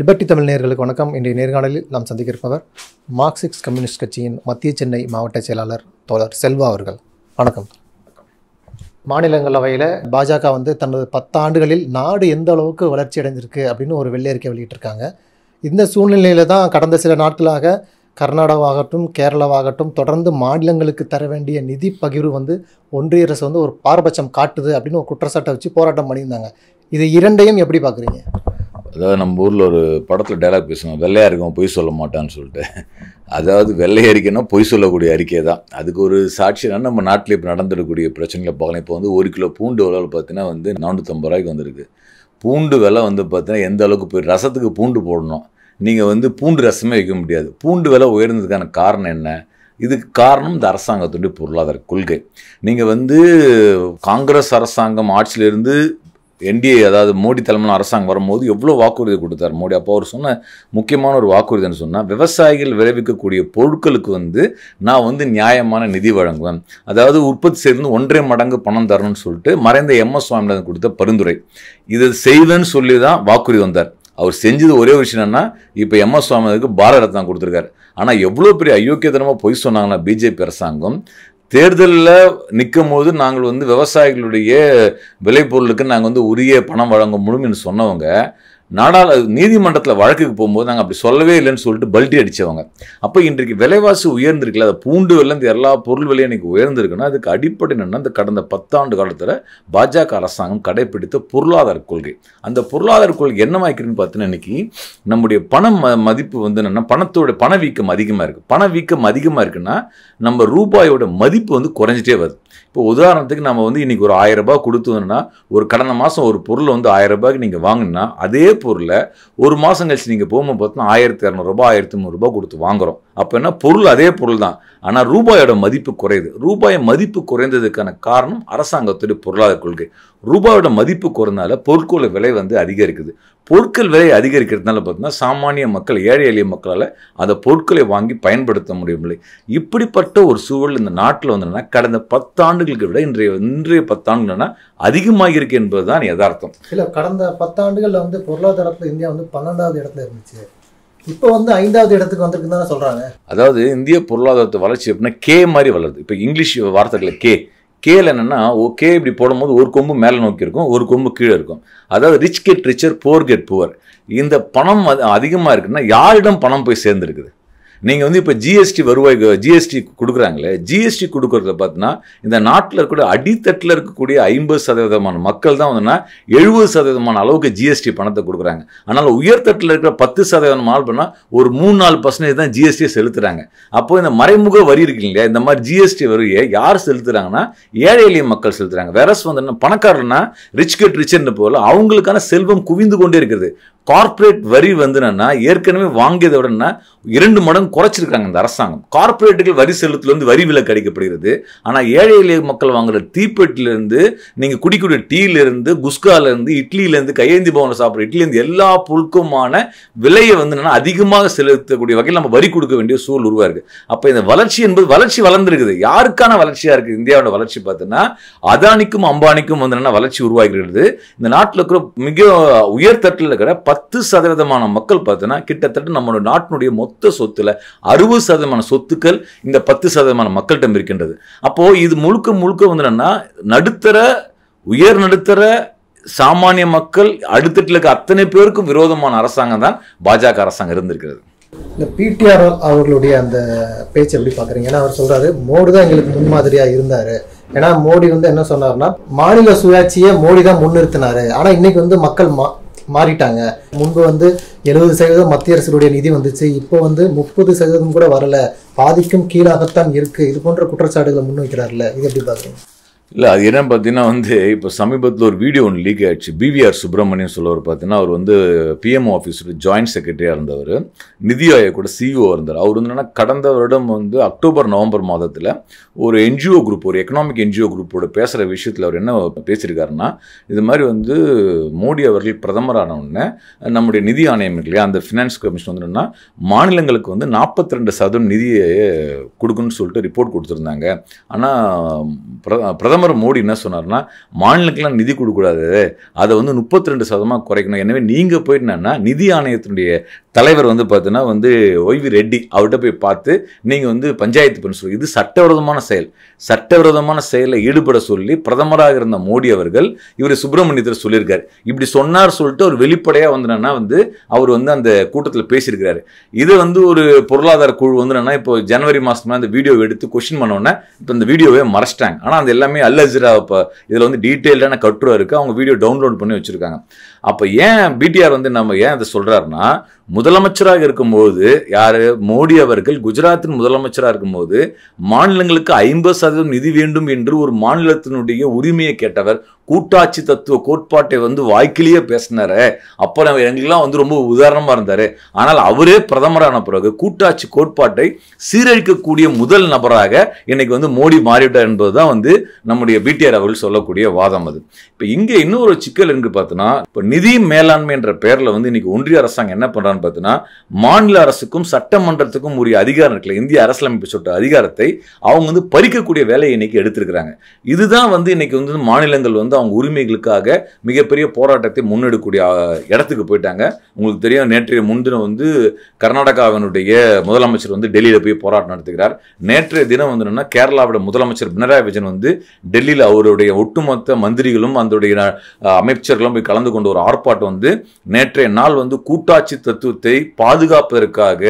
liberty Tamil நேர்களுக்கு வணக்கம் இன்றைய நேர்காணலில் நாம் சந்திக்கிருப்பவர் மார்க்சிஸ்ட் கம்யூனிஸ்ட் கட்சியின் மத்திய சென்னை மாவட்ட செயலாளர் தோழர் செல்வா அவர்கள் வணக்கம் மாநிலங்களவையில் பாஜக வந்து தனது பத்தாண்டுகளில் நாடு எந்த அளவுக்கு வளர்ச்சி அடைஞ்சிருக்கு அப்படின்னு ஒரு அறிக்கை வெளியிட்டிருக்காங்க இந்த சூழ்நிலையில் தான் கடந்த சில நாட்களாக கர்நாடகாவாகட்டும் கேரளாவாகட்டும் தொடர்ந்து மாநிலங்களுக்கு தர வேண்டிய நிதி பகிர்வு வந்து ஒன்றிய அரசு வந்து ஒரு பாரபட்சம் காட்டுது அப்படின்னு ஒரு குற்றச்சாட்டை வச்சு போராட்டம் பண்ணியிருந்தாங்க இது இரண்டையும் எப்படி பார்க்குறீங்க அதாவது நம்ம ஊரில் ஒரு படத்தில் டைலாக் பேசுவோம் வெள்ளையாக இருக்கும் பொய் சொல்ல மாட்டான்னு சொல்லிட்டு அதாவது வெள்ளை அறிக்கைன்னா பொய் சொல்லக்கூடிய அறிக்கை தான் அதுக்கு ஒரு சாட்சினா நம்ம நாட்டில் இப்போ நடந்துடக்கூடிய பிரச்சனைகளை பார்க்கலாம் இப்போ வந்து ஒரு கிலோ பூண்டு விலை பார்த்தீங்கன்னா வந்து நானூற்றம்பது ரூபாய்க்கு வந்திருக்கு பூண்டு விலை வந்து பார்த்தீங்கன்னா எந்த அளவுக்கு போய் ரசத்துக்கு பூண்டு போடணும் நீங்கள் வந்து பூண்டு ரசமே வைக்க முடியாது பூண்டு விலை உயர்ந்ததுக்கான காரணம் என்ன இதுக்கு காரணம் இந்த அரசாங்கத்துடைய பொருளாதார கொள்கை நீங்கள் வந்து காங்கிரஸ் அரசாங்கம் ஆட்சியிலிருந்து என்டிஏ அதாவது மோடி தலைமையில் அரசாங்கம் வரும்போது எவ்வளோ வாக்குறுதி கொடுத்தார் மோடி அப்போ அவர் சொன்ன முக்கியமான ஒரு வாக்குறுதின்னு சொன்னால் விவசாயிகள் விளைவிக்கக்கூடிய பொருட்களுக்கு வந்து நான் வந்து நியாயமான நிதி வழங்குவேன் அதாவது உற்பத்தி செய்து ஒன்றே மடங்கு பணம் தரணும்னு சொல்லிட்டு மறைந்த எம் எஸ் கொடுத்த பரிந்துரை இது செய்வேன்னு சொல்லி தான் வாக்குறுதி வந்தார் அவர் செஞ்சது ஒரே விஷயம் என்னன்னா இப்போ எம் எஸ் சுவாமிக்கு பாரத ரத்னா கொடுத்துருக்காரு ஆனால் எவ்வளோ பெரிய அயோக்கியத்தனமாக பொய் சொன்னாங்கன்னா பிஜேபி அரசாங்கம் தேர்தலில் நிற்கும் போது நாங்கள் வந்து விவசாயிகளுடைய விளைபொருளுக்கு நாங்கள் வந்து உரிய பணம் வழங்க முடியும்னு சொன்னவங்க நாடாளு நீதிமன்றத்தில் வழக்குக்கு போகும்போது நாங்கள் அப்படி சொல்லவே இல்லைன்னு சொல்லிட்டு பல்ட்டி அடித்தவங்க அப்போ இன்றைக்கு விலைவாசி உயர்ந்திருக்குல்ல அதை பூண்டு இந்த எல்லா பொருள் விலையும் இன்றைக்கி உயர்ந்திருக்குன்னா அதுக்கு அடிப்படை என்னென்னா இந்த கடந்த பத்தாண்டு காலத்தில் பாஜக அரசாங்கம் கடைபிடித்த பொருளாதார கொள்கை அந்த பொருளாதார கொள்கை என்னமாக்கிறதுன்னு பார்த்தீங்கன்னா இன்றைக்கி நம்முடைய பணம் மதிப்பு வந்து என்னென்னா பணத்தோட பணவீக்கம் அதிகமாக இருக்குது பணவீக்கம் அதிகமாக இருக்குன்னா நம்ம ரூபாயோட மதிப்பு வந்து குறைஞ்சிட்டே வருது இப்போ உதாரணத்துக்கு நம்ம வந்து இன்றைக்கி ஒரு ரூபாய் கொடுத்தோம்னா ஒரு கடந்த மாதம் ஒரு பொருள் வந்து ரூபாய்க்கு நீங்கள் வாங்கினா அதே பொருளை ஒரு மாதம் கழிச்சு நீங்கள் போகும்போது பார்த்தோம்னா ஆயிரத்தி இரநூறுபா ஆயிரத்தி முந்நூறுபா கொடுத்து வாங்குகிறோம் அப்போ என்ன பொருள் அதே பொருள் தான் ஆனால் ரூபாயோட மதிப்பு குறையுது ரூபாய் மதிப்பு குறைந்ததுக்கான காரணம் அரசாங்கத்துடைய பொருளாதார கொள்கை ரூபாயோட மதிப்பு குறைந்தால பொருட்களோட விலை வந்து அதிகரிக்குது பொருட்கள் விலை அதிகரிக்கிறதுனால பார்த்தீங்கன்னா சாமானிய மக்கள் ஏழை எளிய மக்களால் அந்த பொருட்களை வாங்கி பயன்படுத்த முடியவில்லை இப்படிப்பட்ட ஒரு சூழல் இந்த நாட்டில் வந்துன்னா கடந்த பத்தாண்டுகளுக்கு விட இன்றைய இன்றைய பத்தாண்டுகள்னா அதிகமாக இருக்கு என்பதுதான் யதார்த்தம் இல்லை கடந்த பத்தாண்டுகளில் வந்து பொருளாதாரத்தில் இந்தியா வந்து பன்னெண்டாவது இடத்துல இருந்துச்சு இப்போ வந்து ஐந்தாவது இடத்துக்கு வந்திருக்குன்னு தானே சொல்கிறாங்க அதாவது இந்திய பொருளாதாரத்து வளர்ச்சி அப்படின்னா கே மாதிரி வளருது இப்போ இங்கிலீஷ் வார்த்தைகளில் கே கேல ஓ கே இப்படி போடும்போது ஒரு கொம்பு மேலே நோக்கி இருக்கும் ஒரு கொம்பு கீழே இருக்கும் அதாவது rich get richer poor get poorer இந்த பணம் அதிகமாக இருக்குன்னா யாரிடம் பணம் போய் சேர்ந்துருக்குது நீங்கள் வந்து இப்போ ஜிஎஸ்டி வருவாய் ஜிஎஸ்டி கொடுக்குறாங்களே ஜிஎஸ்டி கொடுக்குறத பார்த்தீங்கன்னா இந்த நாட்டில் இருக்கக்கூடிய அடித்தட்டில் இருக்கக்கூடிய ஐம்பது சதவீதமான மக்கள் தான் வந்துன்னா எழுபது சதவீதமான அளவுக்கு ஜிஎஸ்டி பணத்தை கொடுக்குறாங்க ஆனால் உயர்தட்டில் இருக்கிற பத்து சதவீதம் ஆள் பண்ணால் ஒரு மூணு நாலு பர்சன்டேஜ் தான் ஜிஎஸ்டியை செலுத்துகிறாங்க அப்போ இந்த மறைமுக வரி இருக்கு இல்லையா இந்த மாதிரி ஜிஎஸ்டி வரியை யார் செலுத்துகிறாங்கன்னா ஏழை எளிய மக்கள் செலுத்துகிறாங்க வேறஸ் வந்து பணக்காரன்னா ரிச் கெட் ரிச்சர்னு போல அவங்களுக்கான செல்வம் குவிந்து கொண்டே இருக்கிறது கார்ப்பரேட் வரி வந்து என்னன்னா ஏற்கனவே வாங்கியதை விடனா இரண்டு மடங்கு குறைச்சிருக்காங்க இந்த அரசாங்கம் கார்பரேட்டுகள் வரி செலுத்திலிருந்து வரி விலை கிடைக்கப்படுகிறது ஆனால் ஏழை எளிய மக்கள் வாங்குற தீப்பெட்டிலேருந்து நீங்கள் குடிக்கூடிய டீலேருந்து குஸ்காலேருந்து இட்லியிலேருந்து கையேந்தி பவனில் சாப்பிட்ற இட்லிலேருந்து எல்லா பொருட்களுமான விலையை வந்து என்னன்னா அதிகமாக செலுத்தக்கூடிய வகையில் நம்ம வரி கொடுக்க வேண்டிய சூழல் இருக்குது அப்போ இந்த வளர்ச்சி என்பது வளர்ச்சி வளர்ந்துருக்குது யாருக்கான வளர்ச்சியாக இருக்குது இந்தியாவோட வளர்ச்சி பார்த்தீங்கன்னா அதானிக்கும் அம்பானிக்கும் வந்து என்னென்னா வளர்ச்சி உருவாகிறது இந்த நாட்டில் இருக்கிற மிக உயர்தட்டில் இருக்கிற பத்து சதவீதமான மக்கள் பார்த்தோன்னா கிட்டத்தட்ட நம்மளோட நாட்டினுடைய மொத்த சொத்தில் அறுபது சதவீதமான சொத்துக்கள் இந்த பத்து சதவீதமான மக்கள்கிட்ட இருக்கின்றது அப்போது இது முழுக்க முழுக்க வந்து என்னென்னா நடுத்தர உயர் நடுத்தர சாமானிய மக்கள் அடுத்தட்டில் இருக்க அத்தனை பேருக்கும் விரோதமான அரசாங்கம் தான் பாஜக அரசாங்கம் இருந்திருக்கிறது இந்த பிடிஆர் அவர்களுடைய அந்த பேச்சு எப்படி பார்க்குறீங்க ஏன்னா அவர் சொல்கிறாரு மோடி தான் எங்களுக்கு முன்மாதிரியாக இருந்தார் ஏன்னா மோடி வந்து என்ன சொன்னார்னா மாநில சுயாட்சியை மோடி தான் முன்னிறுத்தினாரு ஆனால் இன்னைக்கு வந்து மக்கள் மாறிட்டாங்க முன்பு வந்து எழுபது சதவீதம் மத்திய அரசுடைய நிதி வந்துச்சு இப்போ வந்து முப்பது சதவீதம் கூட வரல பாதிக்கும் கீழாகத்தான் இருக்கு இது போன்ற குற்றச்சாட்டுகளை முன்வைக்கிறாருல இது எப்படி பாக்குறீங்க இல்லை அது என்னன்னு பார்த்தீங்கன்னா வந்து இப்போ சமீபத்தில் ஒரு வீடியோ ஒன்று லீக் ஆகிடுச்சு பிவிஆர் சுப்பிரமணியம் சொல்லுவார் பார்த்தீங்கன்னா அவர் வந்து பிஎம்ஓ ஆஃபீஸில் ஜாயின்ட் செக்ரட்டரியாக இருந்தவர் நிதி ஆயோக் கூட சிஇஓ e இருந்தார் அவர் வந்து கடந்த வருடம் வந்து அக்டோபர் நவம்பர் மாதத்தில் ஒரு என்ஜிஓ குரூப் ஒரு எக்கனாமிக் என்ஜிஓ குரூப்போட பேசுகிற விஷயத்தில் அவர் என்ன பேசியிருக்காருன்னா இது மாதிரி வந்து மோடி அவர்கள் பிரதமரான உடனே நம்முடைய நிதி ஆணையம் இல்லையா அந்த ஃபினான்ஸ் கமிஷன் வந்து மாநிலங்களுக்கு வந்து நாற்பத்தி ரெண்டு சதவீதம் நிதியை கொடுக்குன்னு சொல்லிட்டு ரிப்போர்ட் கொடுத்துருந்தாங்க ஆனால் பிரதமர் பிரதமர் மோடி என்ன சொன்னார்னா மாநிலங்கள்லாம் நிதி கொடுக்கூடாது அதை வந்து முப்பத்தி ரெண்டு சதமாக குறைக்கணும் எனவே நீங்கள் போயிட்டு நிதி ஆணையத்தினுடைய தலைவர் வந்து பார்த்தீங்கன்னா வந்து ஒய்வி ரெட்டி அவர்கிட்ட போய் பார்த்து நீங்கள் வந்து பஞ்சாயத்து பண்ண சொல்லி இது சட்டவிரோதமான செயல் சட்டவிரோதமான செயலில் ஈடுபட சொல்லி பிரதமராக இருந்த மோடி அவர்கள் இவர் சுப்பிரமணியத்தில் சொல்லியிருக்காரு இப்படி சொன்னார் சொல்லிட்டு ஒரு வெளிப்படையாக வந்துனா வந்து அவர் வந்து அந்த கூட்டத்தில் பேசியிருக்கிறாரு இது வந்து ஒரு பொருளாதார குழு வந்துனா இப்போ ஜனவரி மாதம் அந்த வீடியோ எடுத்து கொஷின் பண்ணோன்னே இப்போ இந்த வீடியோவே மறைச்சிட்டாங்க ஆனால் அது எல்லாமே அல் இப்போ இதில் வந்து டீட்டெயில்டான கட்டுரை இருக்குது அவங்க வீடியோ டவுன்லோட் பண்ணி வச்சுருக்காங்க அப்போ ஏன் பிடிஆர் வந்து நம்ம ஏன் அதை சொல்கிறாருன்னா முதலமைச்சராக இருக்கும்போது யார் மோடி அவர்கள் குஜராத்தின் முதலமைச்சராக இருக்கும்போது மாநிலங்களுக்கு ஐம்பது சதவீதம் நிதி வேண்டும் என்று ஒரு மாநிலத்தினுடைய உரிமையை கேட்டவர் கூட்டாட்சி தத்துவ கோட்பாட்டை வந்து வாய்க்கிலேயே பேசினாரு அப்போ நம்ம எங்களுக்கெல்லாம் வந்து ரொம்ப உதாரணமாக இருந்தார் ஆனால் அவரே பிரதமரான பிறகு கூட்டாட்சி கோட்பாட்டை சீரழிக்கக்கூடிய முதல் நபராக இன்னைக்கு வந்து மோடி மாறிவிட்டார் என்பது தான் வந்து நம்முடைய பிடிஆர் அவர்கள் சொல்லக்கூடிய வாதம் அது இப்போ இங்கே இன்னொரு சிக்கல் என்று பார்த்தோன்னா இப்போ நிதி மேலாண்மை என்ற பெயரில் வந்து இன்னைக்கு ஒன்றிய அரசாங்கம் என்ன பண்ணுறான்னு பார்த்தீங்கன்னா மாநில அரசுக்கும் சட்டமன்றத்துக்கும் உரிய அதிகாரம் இருக்குல்ல இந்திய அரசியலமைப்பு சொல்ற அதிகாரத்தை அவங்க வந்து பறிக்கக்கூடிய வேலையை இன்னைக்கு எடுத்திருக்கிறாங்க இதுதான் வந்து இன்னைக்கு வந்து மாநிலங்கள் வந்து வந்து அவங்க உரிமைகளுக்காக மிகப்பெரிய போராட்டத்தை முன்னெடுக்கக்கூடிய இடத்துக்கு போயிட்டாங்க உங்களுக்கு தெரியும் நேற்றைய முன்தினம் வந்து கர்நாடகாவினுடைய முதலமைச்சர் வந்து டெல்லியில் போய் போராட்டம் நடத்துகிறார் நேற்றைய தினம் வந்து கேரளாவோட முதலமைச்சர் பினராயி விஜயன் வந்து டெல்லியில் அவருடைய ஒட்டுமொத்த மந்திரிகளும் அதனுடைய அமைச்சர்களும் போய் கலந்து கொண்ட ஒரு ஆர்ப்பாட்டம் வந்து நேற்றைய நாள் வந்து கூட்டாட்சி தத்துவத்தை பாதுகாப்பதற்காக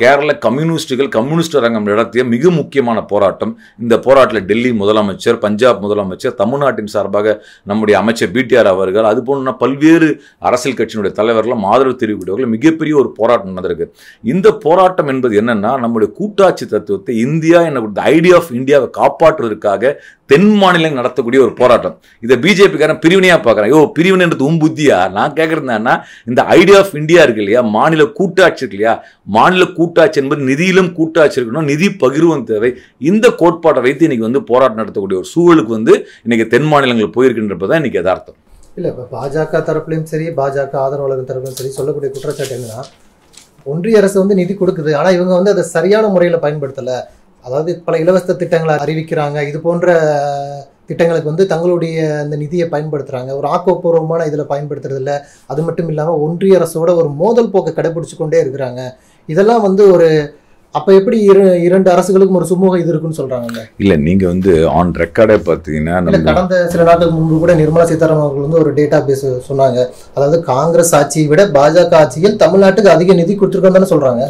கேரள கம்யூனிஸ்டுகள் கம்யூனிஸ்ட் அரங்கம் நடத்திய மிக முக்கியமான போராட்டம் இந்த போராட்டத்தில் டெல்லி முதலமைச்சர் பஞ்சாப் முதலமைச்சர் தமிழ்நாட்டின் சார்பாக நம்முடைய அமைச்சர் பிடிஆர் அவர்கள் அது போன்ற பல்வேறு அரசியல் கட்சியினுடைய தலைவர்களும் ஆதரவு தெரிவிக்கிறவர்கள் மிகப்பெரிய ஒரு போராட்டம் நடந்திருக்கு இந்த போராட்டம் என்பது என்னன்னா நம்முடைய கூட்டாட்சி தத்துவத்தை இந்தியா என்ன ஐடியா ஆஃப் இந்தியாவை காப்பாற்றுவதற்காக தென் மாநிலங்கள் நடத்தக்கூடிய ஒரு போராட்டம் இதை பிஜேபிக்காரன் பிரிவினையாக பார்க்குறேன் ஐயோ பிரிவினைன்றது உன் புத்தியா நான் கேட்குறது இந்த ஐடியா ஆஃப் இந்தியா இருக்கு இல்லையா மாநில கூட்டாட்சி இருக்கு இல்லையா மாநில கூ கூட்டாட்சி என்பது நிதியிலும் கூட்டாட்சி இருக்கணும் நிதி பகிர்வும் தேவை இந்த கோட்பாட்டை வைத்து இன்னைக்கு வந்து போராட்டம் நடத்தக்கூடிய ஒரு சூழலுக்கு வந்து இன்னைக்கு தென் மாநிலங்கள் போயிருக்கின்றப்பதான் இன்னைக்கு யதார்த்தம் இல்லை இப்போ பாஜக தரப்புலையும் சரி பாஜக ஆதரவாளர்கள் தரப்புலையும் சரி சொல்லக்கூடிய குற்றச்சாட்டு என்னன்னா ஒன்றிய அரசு வந்து நிதி கொடுக்குது ஆனால் இவங்க வந்து அதை சரியான முறையில் பயன்படுத்தலை அதாவது பல இலவச திட்டங்களை அறிவிக்கிறாங்க இது போன்ற திட்டங்களுக்கு வந்து தங்களுடைய அந்த நிதியை பயன்படுத்துகிறாங்க ஒரு ஆக்கப்பூர்வமான இதில் பயன்படுத்துறது இல்லை அது மட்டும் இல்லாமல் ஒன்றிய அரசோட ஒரு மோதல் போக்கை கடைபிடிச்சு கொண்டே இருக்கிறாங்க இதெல்லாம் வந்து ஒரு அப்போ எப்படி இரு இரண்டு அரசுகளுக்கும் ஒரு சுமூக இது இருக்குன்னு சொல்கிறாங்க இல்லை நீங்கள் வந்து ஆன் ரெக்கார்டே பார்த்தீங்கன்னா கடந்த சில நாட்களுக்கு முன்பு கூட நிர்மலா சீதாராமன் அவர்கள் வந்து ஒரு டேட்டா பேஸ் சொன்னாங்க அதாவது காங்கிரஸ் ஆட்சியை விட பாஜக ஆட்சியில் தமிழ்நாட்டுக்கு அதிக நிதி கொடுத்துருக்கோம் தானே சொல்கிறாங்க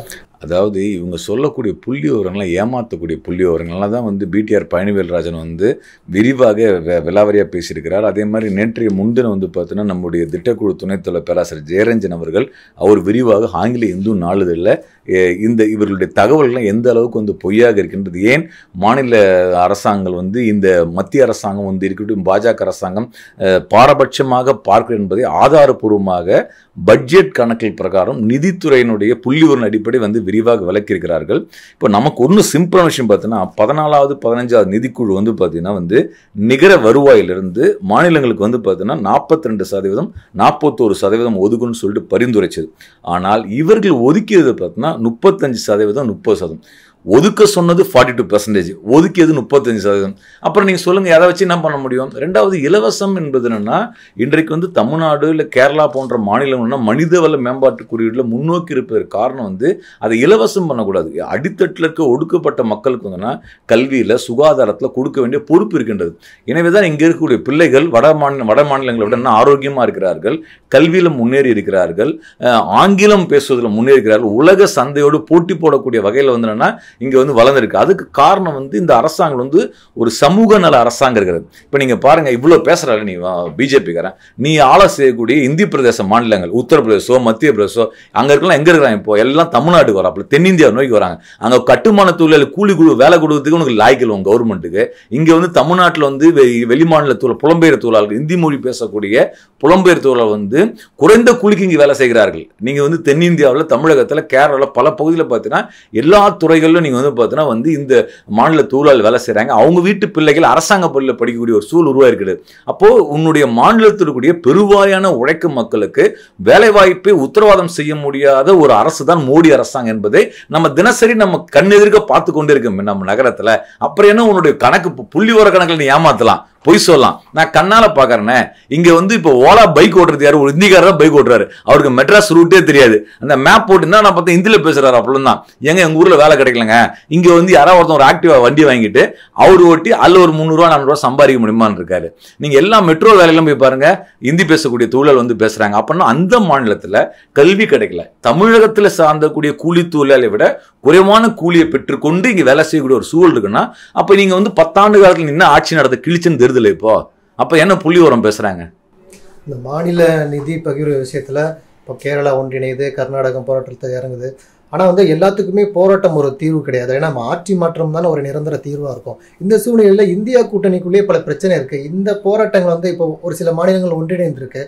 அதாவது இவங்க சொல்லக்கூடிய புள்ளி விவரங்கள்லாம் ஏமாற்றக்கூடிய புள்ளி விவரங்கள்லாம் தான் வந்து பிடிஆர் பழனிவேல்ராஜன் வந்து விரிவாக விலாவரியாக பேசியிருக்கிறார் அதே மாதிரி நேற்றைய முன்தினம் வந்து பார்த்தோன்னா நம்முடைய திட்டக்குழு துணைத்தலை பேராசிரியர் ஜெயரஞ்சன் அவர்கள் அவர் விரிவாக ஆங்கில இந்து நாளிதழில் இந்த இவர்களுடைய தகவல்கள்லாம் எந்த அளவுக்கு வந்து பொய்யாக இருக்கின்றது ஏன் மாநில அரசாங்கங்கள் வந்து இந்த மத்திய அரசாங்கம் வந்து இருக்கட்டும் பாஜக அரசாங்கம் பாரபட்சமாக பார்க்கிறது என்பதை ஆதாரபூர்வமாக பட்ஜெட் கணக்கில் பிரகாரம் நிதித்துறையினுடைய புள்ளிவரின் அடிப்படை வந்து விரிவாக விளக்கியிருக்கிறார்கள் இப்போ நமக்கு ஒன்று சிம்பிளான விஷயம் பார்த்தீங்கன்னா பதினாலாவது பதினஞ்சாவது நிதிக்குழு வந்து பார்த்தீங்கன்னா வந்து நிகர வருவாயிலிருந்து மாநிலங்களுக்கு வந்து பார்த்தீங்கன்னா நாற்பத்தி ரெண்டு சதவீதம் நாற்பத்தோரு சதவீதம் ஒதுக்குன்னு சொல்லிட்டு பரிந்துரைச்சது ஆனால் இவர்கள் ஒதுக்கியது பார்த்தீங்கன்னா முப்பத்தஞ்சு சதவீதம் முப்பது சதவீதம் ஒதுக்க சொன்னது ஃபார்ட்டி டூ பர்சன்டேஜ் ஒதுக்கியது முப்பத்தஞ்சு சதவீதம் அப்புறம் நீங்கள் சொல்லுங்கள் எதை வச்சு என்ன பண்ண முடியும் ரெண்டாவது இலவசம் என்பது என்னென்னா இன்றைக்கு வந்து தமிழ்நாடு இல்லை கேரளா போன்ற மாநிலங்கள்னா மனிதவள மேம்பாட்டு குறியீடில் முன்னோக்கி இருப்பதற்கு காரணம் வந்து அதை இலவசம் பண்ணக்கூடாது அடித்தட்டில் இருக்க ஒடுக்கப்பட்ட மக்களுக்கு வந்துன்னா கல்வியில் சுகாதாரத்தில் கொடுக்க வேண்டிய பொறுப்பு இருக்கின்றது எனவே தான் இங்கே இருக்கக்கூடிய பிள்ளைகள் வட மாநில வட மாநிலங்களை விட இன்னும் ஆரோக்கியமாக இருக்கிறார்கள் கல்வியில் முன்னேறி இருக்கிறார்கள் ஆங்கிலம் பேசுவதில் முன்னேறிக்கிறார்கள் உலக சந்தையோடு போட்டி போடக்கூடிய வகையில் வந்து இங்கே வந்து வளர்ந்துருக்கு அதுக்கு காரணம் வந்து இந்த அரசாங்கம் வந்து ஒரு சமூக நல அரசாங்கம் இருக்கிறது இப்போ நீங்கள் பாருங்கள் இவ்வளோ பேசுகிறாரு நீ பிஜேபிக்காரன் நீ ஆலை செய்யக்கூடிய இந்திய பிரதேச மாநிலங்கள் உத்தரப்பிரதேசோ மத்திய பிரதேசோ அங்கே இருக்கலாம் எங்கே இருக்கிறாங்க இப்போ எல்லாம் தமிழ்நாட்டுக்கு வராப்புல தென்னிந்தியா நோக்கி வராங்க அங்கே கட்டுமான தொழிலாளி கூலி குழு வேலை கொடுக்கறதுக்கு உனக்கு லாய்க்கல் உங்கள் கவர்மெண்ட்டுக்கு இங்கே வந்து தமிழ்நாட்டில் வந்து வெளிமாநில தொழில் புலம்பெயர் தொழிலாளர்கள் இந்தி மொழி பேசக்கூடிய புலம்பெயர் தொழிலாளர் வந்து குறைந்த கூலிக்கு இங்கே வேலை செய்கிறார்கள் நீங்கள் வந்து தென்னிந்தியாவில் தமிழகத்தில் கேரளாவில் பல பகுதியில் பார்த்தீங்கன்னா எல்லா துறைகளிலும் நீங்கள் வந்து பார்த்தீங்கன்னா வந்து இந்த மாநில தூழல் வேலை செய்கிறாங்க அவங்க வீட்டு பிள்ளைகள் அரசாங்க பள்ளியில் படிக்கக்கூடிய ஒரு சூழ் உருவாயிருக்குது அப்போது உன்னுடைய மாநிலத்திற்குரிய பெருவாரியான உழைக்கும் மக்களுக்கு வேலைவாய்ப்பை உத்தரவாதம் செய்ய முடியாத ஒரு அரசு தான் மோடி அரசாங்கம் என்பதை நம்ம தினசரி நம்ம கண்ணெதிர்க்க பார்த்து கொண்டிருக்கோம் நம்ம நகரத்தில் அப்புறம் என்ன உன்னுடைய கணக்கு புள்ளி ஓர கணக்கில் நீ ஏமாத்தலாம் பொய் சொல்லலாம் நான் கண்ணால பாக்குறேன் இங்க வந்து இப்போ ஓலா பைக் ஓட்டுறது யாரு ஒரு இந்திக்கார தான் பைக் ஓட்டுறாரு அவருக்கு மெட்ராஸ் ரூட்டே தெரியாது அந்த மேப் போட்டுன்னா நான் பார்த்தா இந்தியில பேசுறாரு அப்படிலாம் தான் எங்க எங்க ஊர்ல வேலை கிடைக்கலங்க இங்க வந்து யாராவது ஒருத்தர் ஒரு ஆக்டிவா வண்டி வாங்கிட்டு அவர் ஓட்டி அல்ல ஒரு முந்நூறுவா நானூறுவா சம்பாதிக்க முடியுமான்னு இருக்காரு நீங்க எல்லா மெட்ரோ வேலையிலும் போய் பாருங்க இந்தி பேசக்கூடிய தூழல் வந்து பேசுறாங்க அப்படின்னா அந்த மாநிலத்துல கல்வி கிடைக்கல தமிழகத்துல சார்ந்தக்கூடிய கூலி தொழிலாளி விட குறைவான கூலியை பெற்றுக்கொண்டு இங்க வேலை செய்யக்கூடிய ஒரு சூழல் இருக்குன்னா அப்ப நீங்க வந்து பத்தாண்டு காலத்தில் நின்று ஆட்சி நடத்த கிழிச்சுன்னு வருதுல்ல இப்போ அப்போ என்ன புள்ளி உரம் பேசுகிறாங்க இந்த மாநில நிதி பகிர்வு விஷயத்தில் இப்போ கேரளா ஒன்றிணையுது கர்நாடகம் போராட்டத்தை இறங்குது ஆனால் வந்து எல்லாத்துக்குமே போராட்டம் ஒரு தீர்வு கிடையாது ஏன்னா ஆட்சி மாற்றம் தானே ஒரு நிரந்தர தீர்வாக இருக்கும் இந்த சூழ்நிலையில் இந்தியா கூட்டணிக்குள்ளேயே பல பிரச்சனை இருக்குது இந்த போராட்டங்கள் வந்து இப்போ ஒரு சில மாநிலங்கள் ஒன்றிணைந்திருக்கு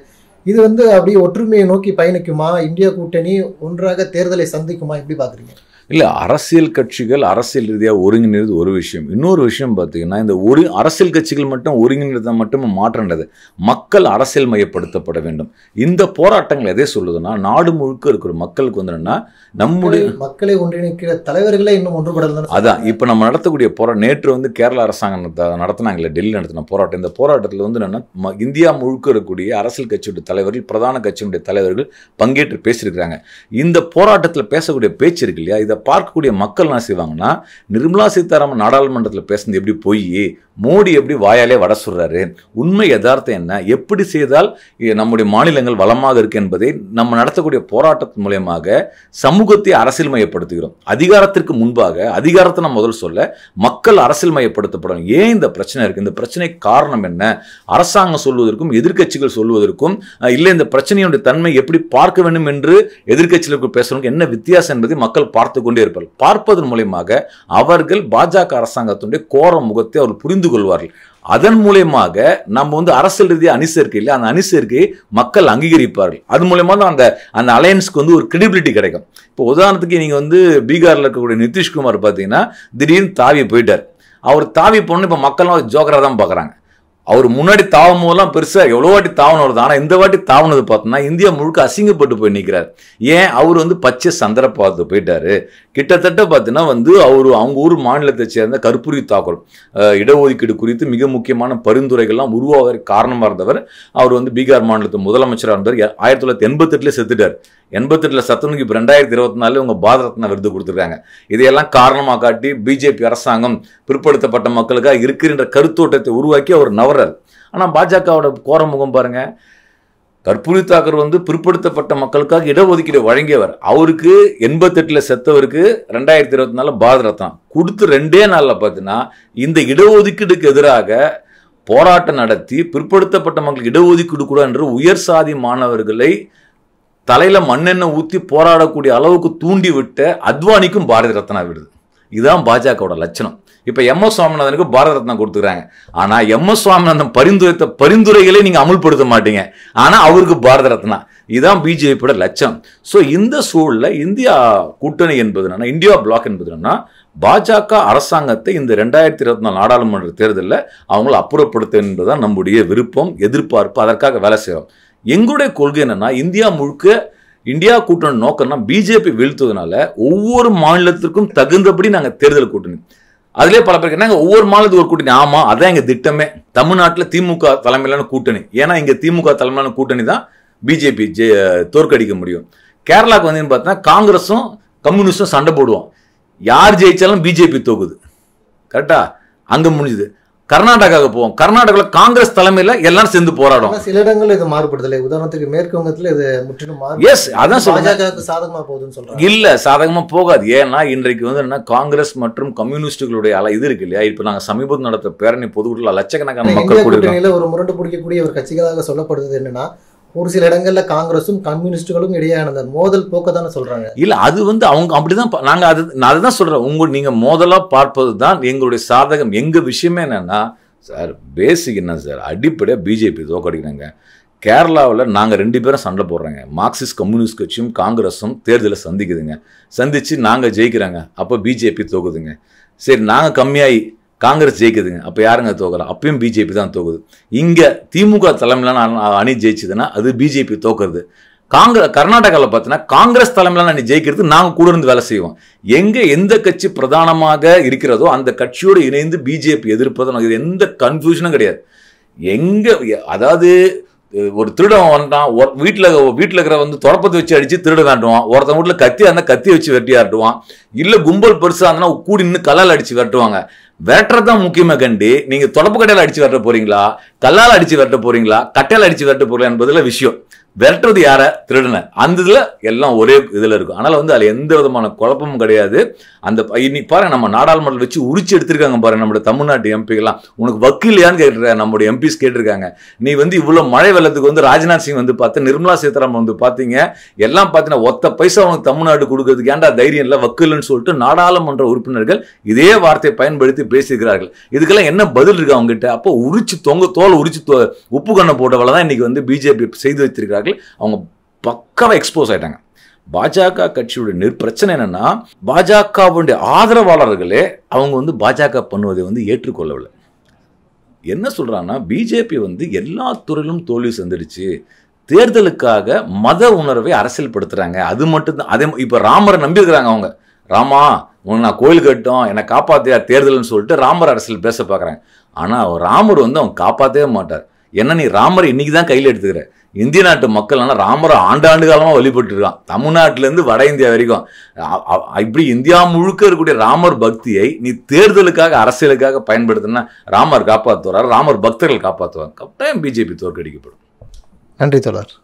இது வந்து அப்படியே ஒற்றுமையை நோக்கி பயணிக்குமா இந்தியா கூட்டணி ஒன்றாக தேர்தலை சந்திக்குமா எப்படி பார்க்குறீங்க இல்லை அரசியல் கட்சிகள் அரசியல் ரீதியாக ஒருங்கிணைறது ஒரு விஷயம் இன்னொரு விஷயம் பார்த்தீங்கன்னா இந்த ஒரு அரசியல் கட்சிகள் மட்டும் ஒருங்கிணைறதை மட்டும் மாற்றது மக்கள் அரசியல் மையப்படுத்தப்பட வேண்டும் இந்த போராட்டங்கள் எதை சொல்லுதுன்னா நாடு முழுக்க இருக்கிற மக்களுக்கு வந்து நம்முடைய மக்களை ஒன்றிணைக்கிற தலைவர்களே இன்னும் ஒன்றுபடல அதான் இப்போ நம்ம நடத்தக்கூடிய போராட்டம் நேற்று வந்து கேரள அரசாங்கம் நடத்தினாங்களே டெல்லி நடத்தின போராட்டம் இந்த போராட்டத்தில் வந்து என்னென்னா இந்தியா முழுக்க இருக்கக்கூடிய அரசியல் கட்சியுடைய தலைவர்கள் பிரதான கட்சியினுடைய தலைவர்கள் பங்கேற்று பேசியிருக்கிறாங்க இந்த போராட்டத்தில் பேசக்கூடிய பேச்சு இருக்கு இல்லையா இதை இதை பார்க்கக்கூடிய மக்கள் என்ன செய்வாங்கன்னா நிர்மலா சீதாராமன் நாடாளுமன்றத்தில் பேசுனது எப்படி போய் மோடி எப்படி வாயாலே வட சொல்கிறாரு உண்மை யதார்த்தம் என்ன எப்படி செய்தால் நம்முடைய மாநிலங்கள் வளமாக இருக்கு என்பதை நம்ம நடத்தக்கூடிய போராட்டத்தின் மூலயமாக சமூகத்தை மையப்படுத்துகிறோம் அதிகாரத்திற்கு முன்பாக அதிகாரத்தை நான் முதல் சொல்ல மக்கள் மையப்படுத்தப்படும் ஏன் இந்த பிரச்சனை இருக்குது இந்த பிரச்சனை காரணம் என்ன அரசாங்கம் சொல்வதற்கும் எதிர்கட்சிகள் சொல்வதற்கும் இல்லை இந்த பிரச்சனையுடைய தன்மை எப்படி பார்க்க வேண்டும் என்று எதிர்கட்சிகளுக்கு பேசுறவங்க என்ன வித்தியாசம் என்பதை மக்கள் பார்த்து கொண்டே இருப்பார்கள் பார்ப்பதன் மூலயமாக அவர்கள் பாஜக அரசாங்கத்தினுடைய கோர முகத்தை அவர் புரிந்து புரிந்து கொள்வார்கள் அதன் மூலயமாக நம்ம வந்து அரசியல் ரீதியாக அணி சேர்க்கை இல்லை அந்த அணி சேர்க்கையை மக்கள் அங்கீகரிப்பார்கள் அது மூலயமா தான் அந்த அந்த அலையன்ஸ்க்கு வந்து ஒரு கிரெடிபிலிட்டி கிடைக்கும் இப்போ உதாரணத்துக்கு நீங்கள் வந்து பீகாரில் இருக்கக்கூடிய நிதிஷ்குமார் பார்த்தீங்கன்னா திடீர்னு தாவி போயிட்டார் அவர் தாவி போன இப்போ மக்கள்லாம் ஜோக்கராக தான் பார்க்குறாங்க அவர் முன்னாடி தாவும் போதெல்லாம் பெருசாக எவ்வளோ வாட்டி தாவனவர் தான் ஆனால் இந்த வாட்டி தாவனது பார்த்தோம்னா இந்தியா முழுக்க அசிங்கப்பட்டு போய் நிற்கிறார் ஏன் அவர் வந்து பச்சை சந்தர்ப்பாத்து போயிட்டாரு கிட்டத்தட்ட பார்த்தீங்கன்னா வந்து அவர் அவங்க ஊர் மாநிலத்தை சேர்ந்த கருப்புரி தாக்கூர் இடஒதுக்கீடு குறித்து மிக முக்கியமான பரிந்துரைகள்லாம் உருவாக காரணமாக இருந்தவர் அவர் வந்து பீகார் மாநிலத்தின் முதலமைச்சராக இருந்தார் ஆயிரத்தி தொள்ளாயிரத்தி எண்பத்தெட்டுலேயே செத்துட்டார் எண்பத்தெட்டில் சத்துணுக்கு இப்போ ரெண்டாயிரத்தி இருபத்தி நாலு இவங்க பாரதரத்ன விருது கொடுத்துருக்காங்க இதையெல்லாம் காரணமாக காட்டி பிஜேபி அரசாங்கம் பிற்படுத்தப்பட்ட மக்களுக்காக இருக்கிற கருத்தோட்டத்தை உருவாக்கி அவர் நவரர் ஆனால் பாஜகவோட கோர முகம் பாருங்கள் கற்பூரி தாக்கர் வந்து பிற்படுத்தப்பட்ட மக்களுக்காக இடஒதுக்கீடு வழங்கியவர் அவருக்கு எண்பத்தெட்டில் செத்தவருக்கு ரெண்டாயிரத்தி இருபத்தி நாலு பாரத ரத்னம் கொடுத்து ரெண்டே நாளில் பார்த்தீங்கன்னா இந்த இடஒதுக்கீடுக்கு எதிராக போராட்டம் நடத்தி பிற்படுத்தப்பட்ட மக்களுக்கு இடஒதுக்கீடு கூட என்று உயர் சாதி மாணவர்களை தலையில் மண்ணெண்ணெய் ஊற்றி போராடக்கூடிய அளவுக்கு தூண்டி விட்ட அத்வானிக்கும் பாரத ரத்னா விடுது இதுதான் பாஜகவோட லட்சணம் இப்போ எம் எஸ் சுவாமிநாதனுக்கு பாரத ரத்னா கொடுத்துக்கிறாங்க ஆனால் எம் எஸ் சுவாமிநாதன் பரிந்துரைத்த பரிந்துரைகளை நீங்கள் அமுல்படுத்த மாட்டீங்க ஆனால் அவருக்கு பாரத ரத்னா இதுதான் பிஜேபியோட லட்சம் ஸோ இந்த சூழலில் இந்தியா கூட்டணி என்பது என்னன்னா இந்தியா பிளாக் என்பது என்னன்னா பாஜக அரசாங்கத்தை இந்த ரெண்டாயிரத்தி இருபத்தி நாலு நாடாளுமன்ற தேர்தலில் அவங்கள அப்புறப்படுத்த என்பதுதான் நம்முடைய விருப்பம் எதிர்பார்ப்பு அதற்காக வேலை செய்கிறோம் எங்களுடைய கொள்கை என்னென்னா இந்தியா முழுக்க இந்தியா கூட்டணி நோக்கம்னா பிஜேபி வீழ்த்ததுனால ஒவ்வொரு மாநிலத்திற்கும் தகுந்தபடி நாங்கள் தேர்தல் கூட்டணி அதிலே பல பேர் என்ன ஒவ்வொரு மாநிலத்துக்கு ஒரு கூட்டணி ஆமாம் அதான் எங்கள் திட்டமே தமிழ்நாட்டில் திமுக தலைமையிலான கூட்டணி ஏன்னா இங்கே திமுக தலைமையிலான கூட்டணி தான் பிஜேபி ஜெ தோற்கடிக்க முடியும் கேரளாவுக்கு வந்து பார்த்தீங்கன்னா காங்கிரஸும் கம்யூனிஸ்டும் சண்டை போடுவோம் யார் ஜெயிச்சாலும் பிஜேபி தோக்குது கரெக்டா அங்கே முடிஞ்சுது கர்நாடகாவுக்கு போவோம் கர்நாடகாவில் காங்கிரஸ் தலைமையில் எல்லாரும் சேர்ந்து போராடும் சில இடங்கள் இது மாறுபடுதல உதாரணத்துக்கு மேற்கு வங்கத்தில் இது முற்றிலும் எஸ் அதான் பாஜகவுக்கு சாதகமா போகுதுன்னு சொல்றாங்க இல்ல சாதகமா போகாது ஏன்னா இன்றைக்கு வந்து என்ன காங்கிரஸ் மற்றும் கம்யூனிஸ்டுகளுடைய அல இது இருக்கு இல்லையா இப்போ நாங்கள் சமீபத்தில் நடத்த பேரணி பொதுக்குள்ள லட்சக்கணக்கான மக்கள் ஒரு முரண்டு பிடிக்கக்கூடிய ஒரு கட்சிகளாக சொல்லப்படுது என்னன்னா ஒரு சில இடங்கள்ல காங்கிரஸும் கம்யூனிஸ்டுகளும் இடையே அந்த மோதல் போக்க தானே சொல்றாங்க இல்ல அது வந்து அவங்க அப்படிதான் நாங்க அது நான் அதுதான் சொல்றேன் உங்க நீங்க மோதலா பார்ப்பது தான் எங்களுடைய சாதகம் எங்க விஷயமே என்னன்னா சார் பேசிக் என்ன சார் அடிப்படையாக பிஜேபி தோக்கடிக்கிறாங்க கேரளாவில் நாங்கள் ரெண்டு பேரும் சண்டை போடுறாங்க மார்க்சிஸ்ட் கம்யூனிஸ்ட் கட்சியும் காங்கிரஸும் தேர்தலை சந்திக்குதுங்க சந்தித்து நாங்கள் ஜெயிக்கிறாங்க அப்போ பிஜேபி தோக்குதுங்க சரி நாங்கள் கம்மியாகி காங்கிரஸ் ஜெயிக்குதுங்க அப்போ யாருங்க தோக்கலாம் அப்பயும் பிஜேபி தான் தோக்குது இங்கே திமுக தலைமையிலான அணி ஜெயிச்சுதுன்னா அது பிஜேபி தோக்குறது காங்கிரஸ் கர்நாடகாவில் பார்த்தீங்கன்னா காங்கிரஸ் தலைமையிலான அணி ஜெயிக்கிறது நாங்கள் கூட இருந்து வேலை செய்வோம் எங்கே எந்த கட்சி பிரதானமாக இருக்கிறதோ அந்த கட்சியோடு இணைந்து பிஜேபி எதிர்ப்பதோ இது எந்த கன்ஃபியூஷனும் கிடையாது எங்கே அதாவது ஒரு திருடம் வந்துட்டான் வீட்டில் வீட்டில் இருக்கிற வந்து தொடப்பத்தை வச்சு அடித்து திருட ஆட்டுவான் ஒருத்தன் வீட்டில் கத்தி இருந்தால் கத்தி வச்சு வெட்டியாட்டுவான் இல்லை கும்பல் பெருசாக இருந்தால் கூடி நின்று கல்லால் அடித்து வெட்டுவாங்க வெட்டுறது தான் முக்கியமாக கண்டு நீங்கள் தொடப்பு கட்டையில் அடித்து வெட்ட போகிறீங்களா கல்லால் அடித்து வெட்ட போகிறீங்களா கட்டையில் அடித்து வெட்ட போகிறீங்களா என்பதில் விஷயம் விரட்டுறது யார திருடனை அந்த இதில் எல்லாம் ஒரே இதில் இருக்கும் அதனால் வந்து அதில் எந்த விதமான குழப்பமும் கிடையாது அந்த இன்னைக்கு பாருங்க நம்ம நாடாளுமன்றம் வச்சு உரிச்சு எடுத்திருக்காங்க பாருங்க நம்மளோட தமிழ்நாட்டு எம்பிக்கெல்லாம் உனக்கு வக்கு இல்லையான்னு கேட்டுருக்காங்க நம்மளுடைய எம்பிஸ் கேட்டிருக்காங்க நீ வந்து இவ்வளோ மழை வெள்ளத்துக்கு வந்து ராஜ்நாத் சிங் வந்து பார்த்து நிர்மலா சீதாராமன் வந்து பார்த்தீங்க எல்லாம் பார்த்தீங்கன்னா ஒத்த பைசா உனக்கு தமிழ்நாடு கொடுக்கறதுக்கு ஏன்டா தைரியம் இல்லை வக்கு இல்லைன்னு சொல்லிட்டு நாடாளுமன்ற உறுப்பினர்கள் இதே வார்த்தையை பயன்படுத்தி பேசியிருக்கிறார்கள் இதுக்கெல்லாம் என்ன பதில் இருக்கு அவங்ககிட்ட அப்போ உரிச்சு தொங்க தோலை உரிச்சு உப்பு கண்ணை போட்டவளை தான் இன்னைக்கு வந்து பிஜேபி செய்து வச்சிருக்காங்க சொல்லி அவங்க பக்காவாக எக்ஸ்போஸ் ஆகிட்டாங்க பாஜக கட்சியுடைய நிற் பிரச்சனை என்னென்னா பாஜகவுடைய ஆதரவாளர்களே அவங்க வந்து பாஜக பண்ணுவதை வந்து ஏற்றுக்கொள்ளவில்லை என்ன சொல்கிறாங்கன்னா பிஜேபி வந்து எல்லா துறையிலும் தோல்வி சந்திடுச்சு தேர்தலுக்காக மத உணர்வை அரசியல் படுத்துகிறாங்க அது மட்டும்தான் அதே இப்போ ராமரை நம்பியிருக்கிறாங்க அவங்க ராமா உன்னை நான் கோயில் கட்டும் என்னை காப்பாற்றியார் தேர்தல்னு சொல்லிட்டு ராமர் அரசியல் பேச பார்க்குறாங்க ஆனால் ராமர் வந்து அவங்க காப்பாற்றவே மாட்டார் என்ன நீ ராமர் இன்றைக்கி தான் கையில் எடுத்துக்கிற இந்திய நாட்டு மக்கள் ஆனால் ராமரை ஆண்டாண்டு காலமாக வழிபட்டு இருக்கான் தமிழ்நாட்டிலேருந்து வட இந்தியா வரைக்கும் இப்படி இந்தியா முழுக்க இருக்கக்கூடிய ராமர் பக்தியை நீ தேர்தலுக்காக அரசியலுக்காக பயன்படுத்தினா ராமர் காப்பாற்றுவார் ராமர் பக்தர்கள் காப்பாற்றுவாங்க கட்டாயம் பிஜேபி தோற்கடிக்கப்படும் நன்றி தொடர்